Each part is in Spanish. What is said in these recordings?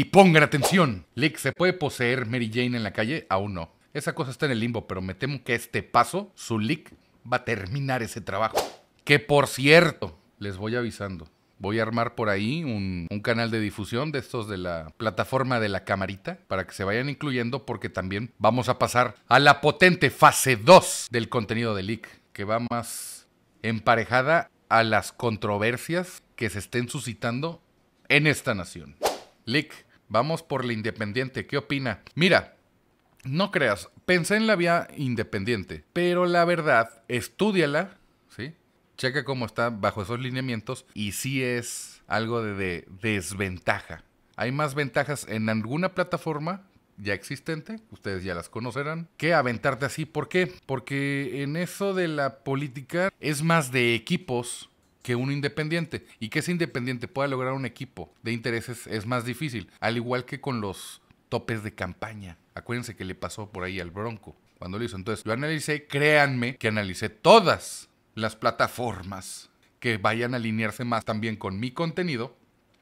Y pongan atención. Lick, ¿se puede poseer Mary Jane en la calle? Aún no. Esa cosa está en el limbo, pero me temo que este paso, su Lick, va a terminar ese trabajo. Que por cierto, les voy avisando. Voy a armar por ahí un, canal de difusión de estos de la plataforma de la camarita para que se vayan incluyendo porque también vamos a pasar a la potente fase 2 del contenido de Lick que va más emparejada a las controversias que se estén suscitando en esta nación. Lick... Vamos por la independiente. ¿Qué opina? Mira, no creas, pensé en la vía independiente, pero la verdad, estudiala, ¿sí? Checa cómo está bajo esos lineamientos y si es algo de, de desventaja. Hay más ventajas en alguna plataforma ya existente, ustedes ya las conocerán, que aventarte así. ¿Por qué? Porque en eso de la política es más de equipos que un independiente y que ese independiente pueda lograr un equipo de intereses es más difícil, al igual que con los topes de campaña. Acuérdense que le pasó por ahí al Bronco cuando lo hizo. Entonces, yo analicé, créanme que analicé todas las plataformas que vayan a alinearse más también con mi contenido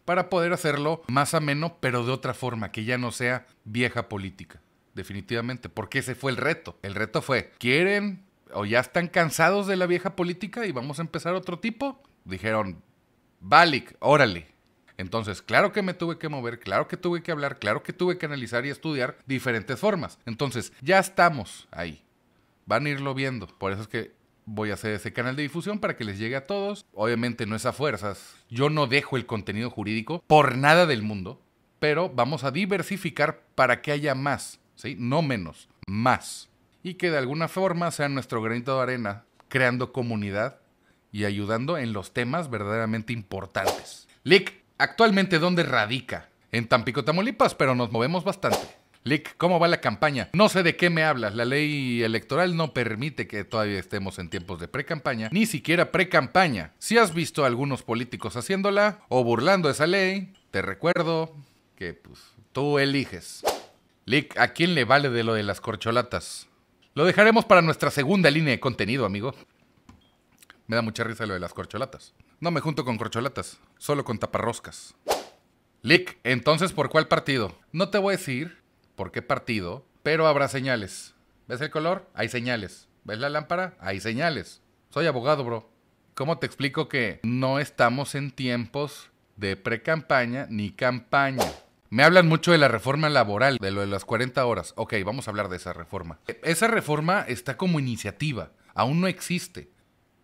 para poder hacerlo más ameno, pero de otra forma, que ya no sea vieja política, definitivamente, porque ese fue el reto. El reto fue, ¿quieren o ya están cansados de la vieja política y vamos a empezar otro tipo? dijeron, Balik, órale. Entonces, claro que me tuve que mover, claro que tuve que hablar, claro que tuve que analizar y estudiar diferentes formas. Entonces, ya estamos ahí. Van a irlo viendo. Por eso es que voy a hacer ese canal de difusión para que les llegue a todos. Obviamente no es a fuerzas. Yo no dejo el contenido jurídico por nada del mundo, pero vamos a diversificar para que haya más, ¿sí? No menos, más. Y que de alguna forma sea nuestro granito de arena creando comunidad y ayudando en los temas verdaderamente importantes. Lick, actualmente ¿dónde radica? En Tampico, Tamaulipas, pero nos movemos bastante. Lick, ¿cómo va la campaña? No sé de qué me hablas. La ley electoral no permite que todavía estemos en tiempos de pre-campaña, ni siquiera pre-campaña. Si has visto a algunos políticos haciéndola o burlando esa ley, te recuerdo que pues, tú eliges. Lick, ¿a quién le vale de lo de las corcholatas? Lo dejaremos para nuestra segunda línea de contenido, amigo. Me da mucha risa lo de las corcholatas. No me junto con corcholatas, solo con taparroscas. Lick, entonces, ¿por cuál partido? No te voy a decir por qué partido, pero habrá señales. ¿Ves el color? Hay señales. ¿Ves la lámpara? Hay señales. Soy abogado, bro. ¿Cómo te explico que no estamos en tiempos de pre-campaña ni campaña? Me hablan mucho de la reforma laboral, de lo de las 40 horas. Ok, vamos a hablar de esa reforma. Esa reforma está como iniciativa, aún no existe.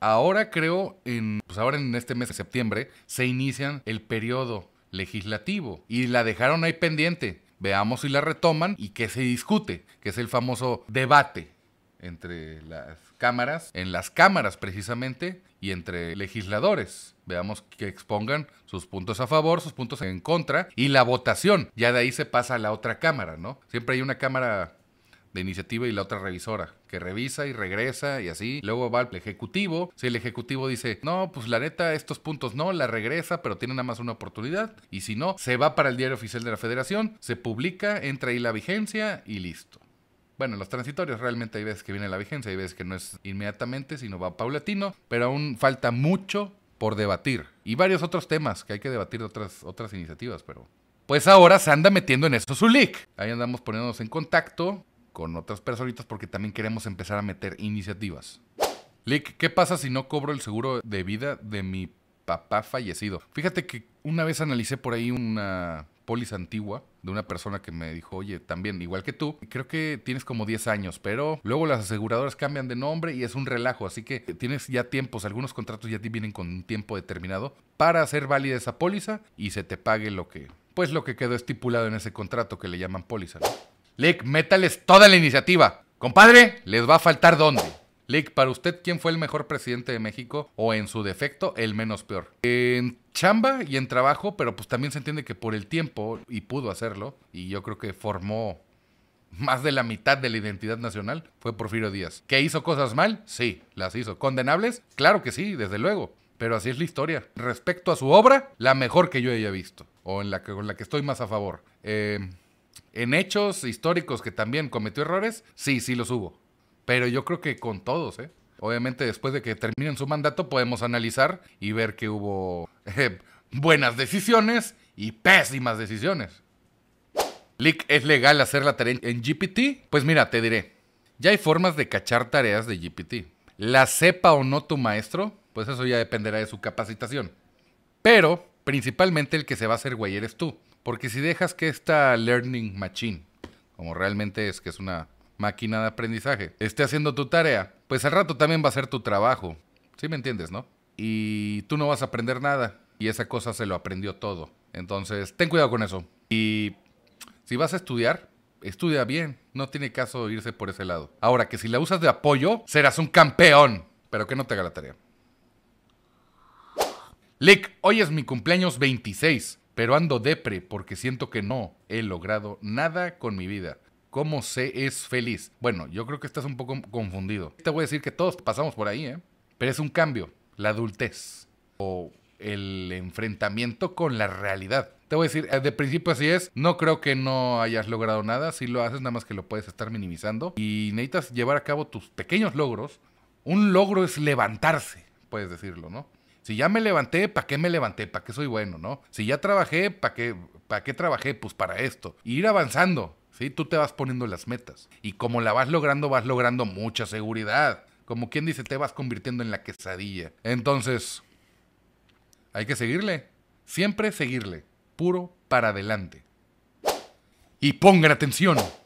Ahora creo, en, pues ahora en este mes de septiembre, se inician el periodo legislativo y la dejaron ahí pendiente. Veamos si la retoman y qué se discute, que es el famoso debate entre las cámaras, en las cámaras precisamente, y entre legisladores. Veamos que expongan sus puntos a favor, sus puntos en contra y la votación. Ya de ahí se pasa a la otra cámara, ¿no? Siempre hay una cámara de iniciativa y la otra revisora, que revisa y regresa y así. Luego va el ejecutivo. Si el ejecutivo dice, no, pues la neta, estos puntos no, la regresa, pero tiene nada más una oportunidad. Y si no, se va para el diario oficial de la federación, se publica, entra ahí la vigencia y listo. Bueno, en los transitorios realmente hay veces que viene la vigencia, hay veces que no es inmediatamente, sino va paulatino, pero aún falta mucho por debatir. Y varios otros temas que hay que debatir de otras, otras iniciativas, pero... Pues ahora se anda metiendo en eso su leak. Ahí andamos poniéndonos en contacto con otras personitas porque también queremos empezar a meter iniciativas. Lick, ¿qué pasa si no cobro el seguro de vida de mi papá fallecido? Fíjate que una vez analicé por ahí una póliza antigua de una persona que me dijo, oye, también, igual que tú, creo que tienes como 10 años, pero luego las aseguradoras cambian de nombre y es un relajo, así que tienes ya tiempos, algunos contratos ya te vienen con un tiempo determinado para hacer válida esa póliza y se te pague lo que, pues lo que quedó estipulado en ese contrato que le llaman póliza. ¿no? Lick, métales toda la iniciativa. Compadre, les va a faltar dónde. Lick, para usted, ¿quién fue el mejor presidente de México o en su defecto el menos peor? En chamba y en trabajo, pero pues también se entiende que por el tiempo, y pudo hacerlo, y yo creo que formó más de la mitad de la identidad nacional, fue Porfirio Díaz. ¿Que hizo cosas mal? Sí, las hizo. ¿Condenables? Claro que sí, desde luego. Pero así es la historia. Respecto a su obra, la mejor que yo haya visto, o en la que, con la que estoy más a favor. Eh, en hechos históricos que también cometió errores, sí, sí los hubo. Pero yo creo que con todos, ¿eh? Obviamente después de que terminen su mandato podemos analizar y ver que hubo eh, buenas decisiones y pésimas decisiones. ¿es legal hacer la tarea en GPT? Pues mira, te diré. Ya hay formas de cachar tareas de GPT. La sepa o no tu maestro, pues eso ya dependerá de su capacitación. Pero principalmente el que se va a hacer güey eres tú. Porque si dejas que esta learning machine, como realmente es, que es una máquina de aprendizaje, esté haciendo tu tarea, pues al rato también va a ser tu trabajo. ¿Sí me entiendes, no? Y tú no vas a aprender nada. Y esa cosa se lo aprendió todo. Entonces, ten cuidado con eso. Y si vas a estudiar, estudia bien. No tiene caso irse por ese lado. Ahora, que si la usas de apoyo, serás un campeón. Pero que no te haga la tarea. Lick, hoy es mi cumpleaños 26 pero ando depre porque siento que no he logrado nada con mi vida. ¿Cómo se es feliz? Bueno, yo creo que estás un poco confundido. Te voy a decir que todos pasamos por ahí, ¿eh? Pero es un cambio, la adultez o el enfrentamiento con la realidad. Te voy a decir, eh, de principio así es, no creo que no hayas logrado nada, si lo haces nada más que lo puedes estar minimizando y necesitas llevar a cabo tus pequeños logros. Un logro es levantarse, puedes decirlo, ¿no? Si ya me levanté, ¿para qué me levanté? ¿Para qué soy bueno, no? Si ya trabajé, ¿para qué, trabajé? Pues para esto. ir avanzando, ¿sí? Tú te vas poniendo las metas. Y como la vas logrando, vas logrando mucha seguridad. Como quien dice, te vas convirtiendo en la quesadilla. Entonces, hay que seguirle. Siempre seguirle. Puro para adelante. Y pongan atención.